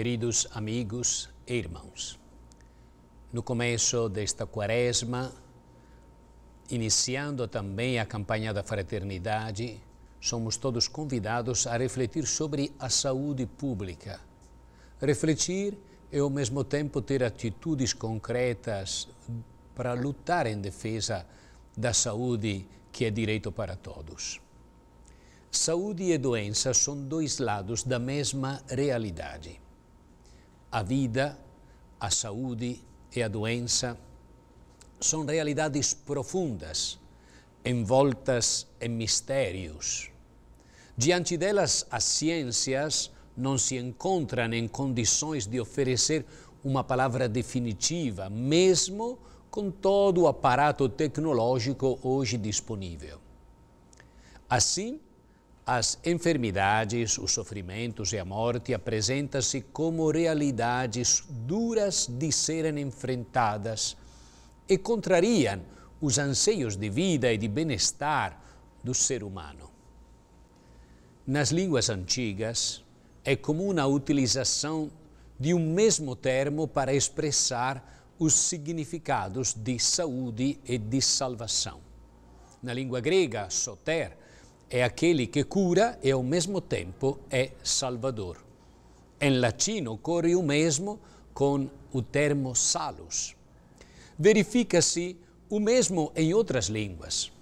Queridos amigos e irmãos, no começo desta quaresma, iniciando também a campanha da fraternidade, somos todos convidados a refletir sobre a saúde pública. Refletir e, ao mesmo tempo, ter atitudes concretas para lutar em defesa da saúde, que é direito para todos. Saúde e doença são dois lados da mesma realidade a vida, a saúde e a doença são realidades profundas, envoltas em mistérios. Diante delas, as ciências não se encontram em condições de oferecer uma palavra definitiva, mesmo com todo o aparato tecnológico hoje disponível. Assim, as enfermidades, os sofrimentos e a morte apresentam-se como realidades duras de serem enfrentadas e contrariam os anseios de vida e de bem-estar do ser humano. Nas línguas antigas, é comum a utilização de um mesmo termo para expressar os significados de saúde e de salvação. Na língua grega, soter é aquele que cura e ao mesmo tempo é salvador. Em latim ocorre o mesmo com o termo salus. Verifica-se o mesmo em outras línguas.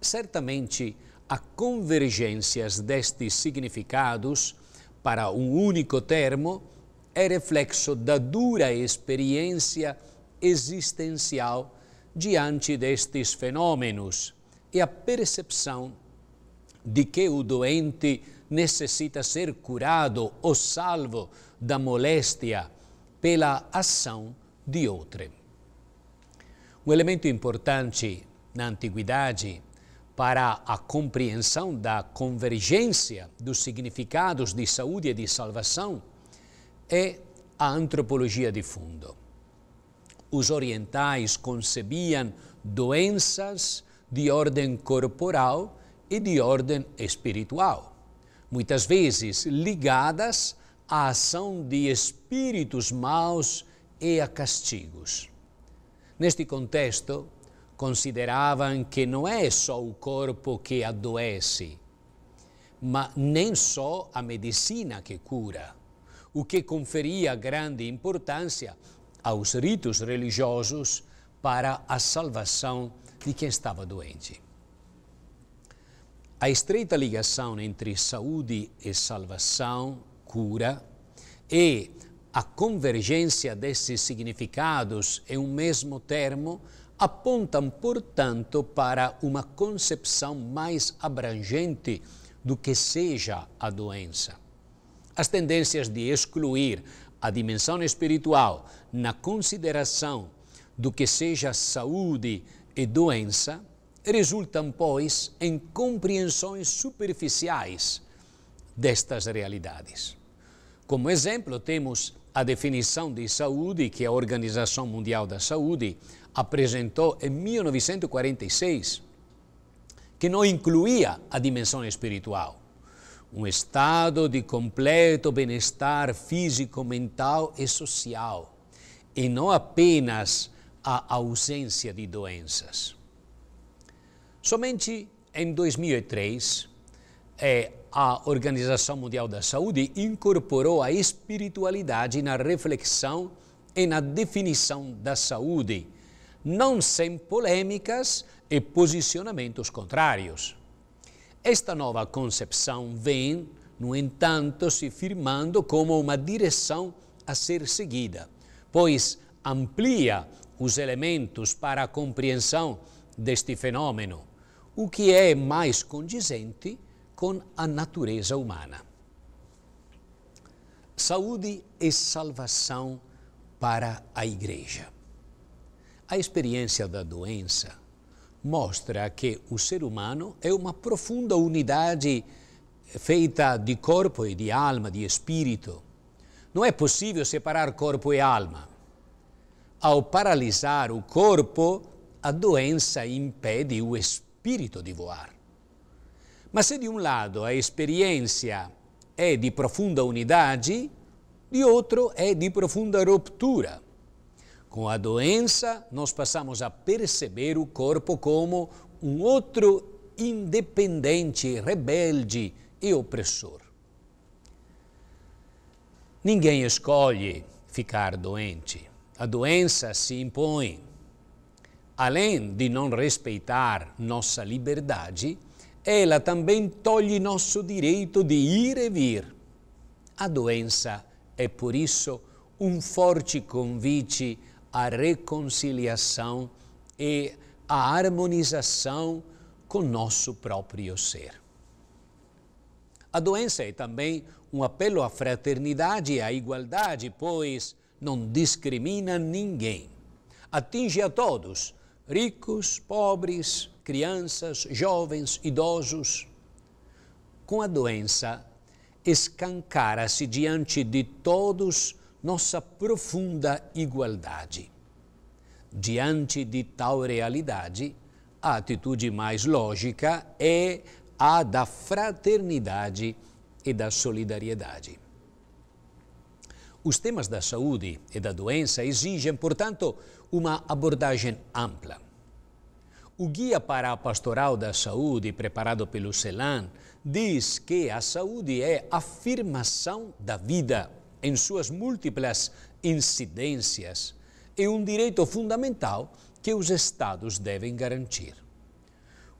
Certamente há convergências destes significados para um único termo é reflexo da dura experiência existencial diante destes fenômenos e a percepção de que o doente necessita ser curado ou salvo da moléstia pela ação de outrem. Um elemento importante na antiguidade para a compreensão da convergência dos significados de saúde e de salvação é a antropologia de fundo. Os orientais concebiam doenças de ordem corporal e de ordem espiritual, muitas vezes ligadas à ação de espíritos maus e a castigos. Neste contexto, consideravam que não é só o corpo que adoece, mas nem só a medicina que cura, o que conferia grande importância aos ritos religiosos para a salvação de quem estava doente. A estreita ligação entre saúde e salvação, cura, e a convergência desses significados em um mesmo termo apontam, portanto, para uma concepção mais abrangente do que seja a doença. As tendências de excluir a dimensão espiritual na consideração do que seja saúde e doença resultam, pois, em compreensões superficiais destas realidades. Como exemplo, temos a definição de saúde que a Organização Mundial da Saúde apresentou em 1946, que não incluía a dimensão espiritual. Um estado de completo bem-estar físico, mental e social, e não apenas a ausência de doenças. Somente em 2003, eh, a Organização Mundial da Saúde incorporou a espiritualidade na reflexão e na definição da saúde, não sem polêmicas e posicionamentos contrários. Esta nova concepção vem, no entanto, se firmando como uma direção a ser seguida, pois amplia os elementos para a compreensão deste fenômeno o que é mais condizente com a natureza humana. Saúde e salvação para a Igreja. A experiência da doença mostra que o ser humano é uma profunda unidade feita de corpo e de alma, de espírito. Não é possível separar corpo e alma. Ao paralisar o corpo, a doença impede o espírito spirito di voar. Ma se di un lado a esperienza è di profonda unidade, de outro é de profunda ruptura. Com a doença, nós passamos a perceber o corpo como um outro independente, rebelde e opressor. Ninguém escolhe ficar doente. A doença se impõe além de não respeitar nossa liberdade, ela também tolhe nosso direito de ir e vir. A doença é, por isso, um forte convite à reconciliação e à harmonização com nosso próprio ser. A doença é também um apelo à fraternidade e à igualdade, pois não discrimina ninguém. Atinge a todos, ricos, pobres, crianças, jovens, idosos. Com a doença, escancara-se diante de todos nossa profunda igualdade. Diante de tal realidade, a atitude mais lógica é a da fraternidade e da solidariedade. Os temas da saúde e da doença exigem, portanto, uma abordagem ampla. O Guia para a Pastoral da Saúde, preparado pelo CELAN, diz que a saúde é afirmação da vida em suas múltiplas incidências e é um direito fundamental que os Estados devem garantir.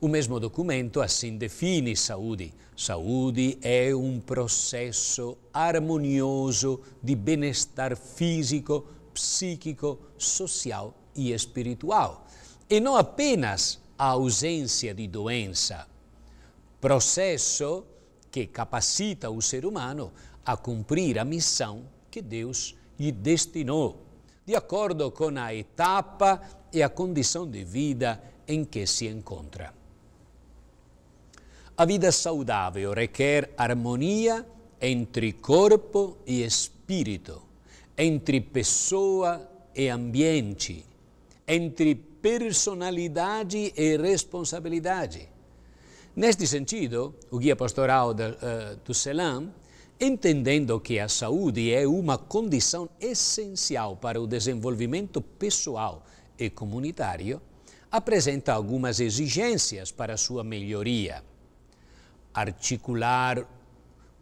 O mesmo documento assim define saúde. Saúde é um processo harmonioso de bem-estar físico, psíquico, social e espiritual. E não apenas a ausência de doença. Processo que capacita o ser humano a cumprir a missão que Deus lhe destinou, de acordo com a etapa e a condição de vida em que se encontra. A vida saudável requer harmonia entre corpo e espírito, entre pessoa e ambiente, entre personalidade e responsabilidade. Neste sentido, o guia pastoral de, uh, do Selam, entendendo que a saúde é uma condição essencial para o desenvolvimento pessoal e comunitário, apresenta algumas exigências para sua melhoria articular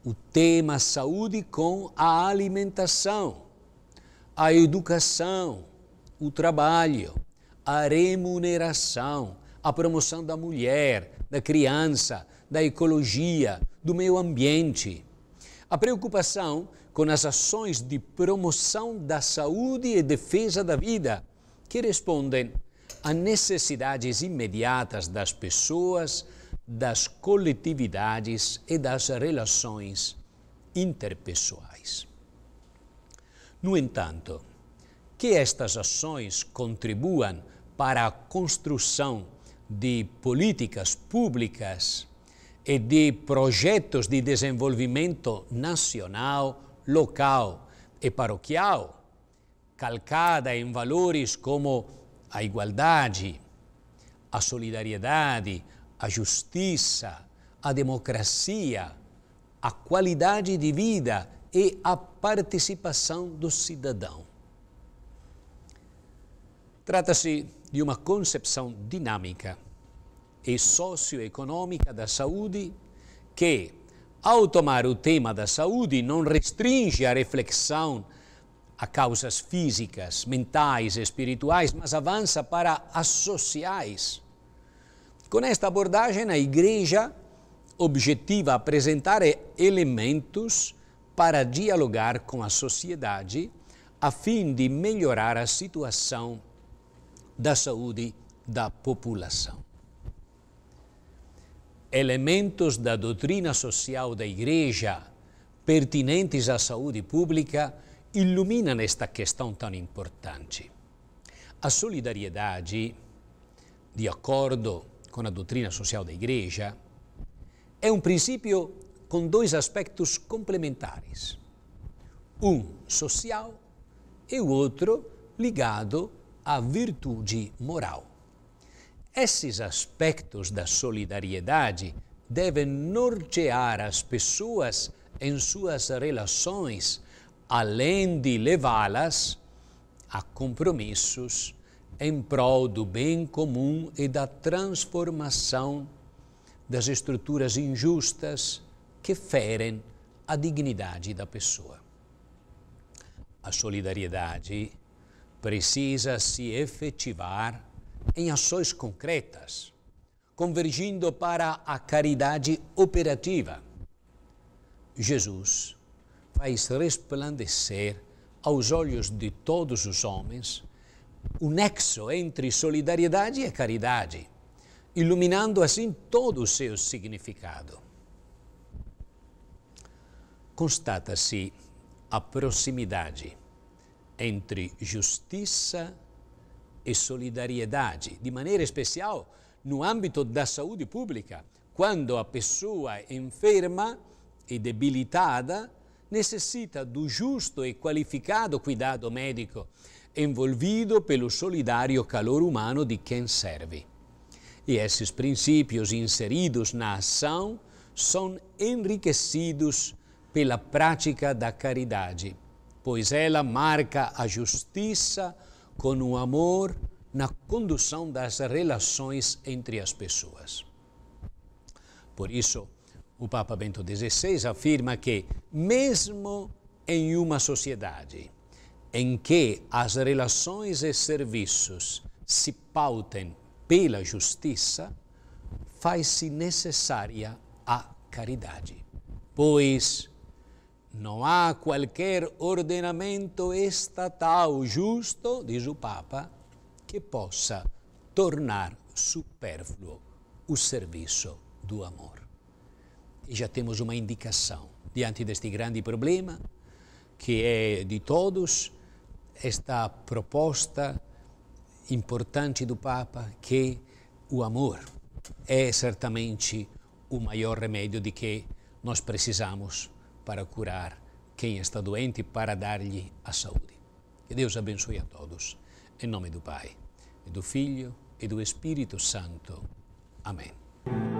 o tema saúde com a alimentação, a educação, o trabalho, a remuneração, a promoção da mulher, da criança, da ecologia, do meio ambiente. A preocupação com as ações de promoção da saúde e defesa da vida, que respondem a necessidades imediatas das pessoas, das coletividades e das relações interpessoais. No entanto, que estas ações contribuam para a construção de políticas públicas e de projetos de desenvolvimento nacional, local e paroquial, calcada em valores como a igualdade, a solidariedade, a justiça, a democracia, a qualidade de vida e a participação do cidadão. Trata-se de uma concepção dinâmica e socioeconômica da saúde que, ao tomar o tema da saúde, não restringe a reflexão a causas físicas, mentais, espirituais, mas avança para as sociais com esta abordagem, a Igreja objetiva apresentar elementos para dialogar com a sociedade a fim de melhorar a situação da saúde da população. Elementos da doutrina social da Igreja pertinentes à saúde pública iluminam esta questão tão importante. A solidariedade, de acordo com a doutrina social da Igreja, é um princípio com dois aspectos complementares. Um social e o outro ligado à virtude moral. Esses aspectos da solidariedade devem nortear as pessoas em suas relações, além de levá-las a compromissos em prol do bem comum e da transformação das estruturas injustas que ferem a dignidade da pessoa. A solidariedade precisa se efetivar em ações concretas, convergindo para a caridade operativa. Jesus faz resplandecer aos olhos de todos os homens o nexo entre solidariedade e caridade, iluminando assim todo o seu significado. Constata-se a proximidade entre justiça e solidariedade, de maneira especial no âmbito da saúde pública, quando a pessoa enferma e debilitada necessita do justo e qualificado cuidado médico envolvido pelo solidário calor humano de quem serve. E esses princípios inseridos na ação são enriquecidos pela prática da caridade, pois ela marca a justiça com o amor na condução das relações entre as pessoas. Por isso, o Papa Bento XVI afirma que, mesmo em uma sociedade em que as relações e serviços se pautem pela justiça, faz-se necessária a caridade, pois não há qualquer ordenamento estatal justo, diz o Papa, que possa tornar supérfluo o serviço do amor. E já temos uma indicação diante deste grande problema, que é de todos, esta proposta importante do Papa que o amor é certamente o maior remédio de que nós precisamos para curar quem está doente, para dar-lhe a saúde. Que Deus abençoe a todos. Em nome do Pai, e do Filho e do Espírito Santo. Amém.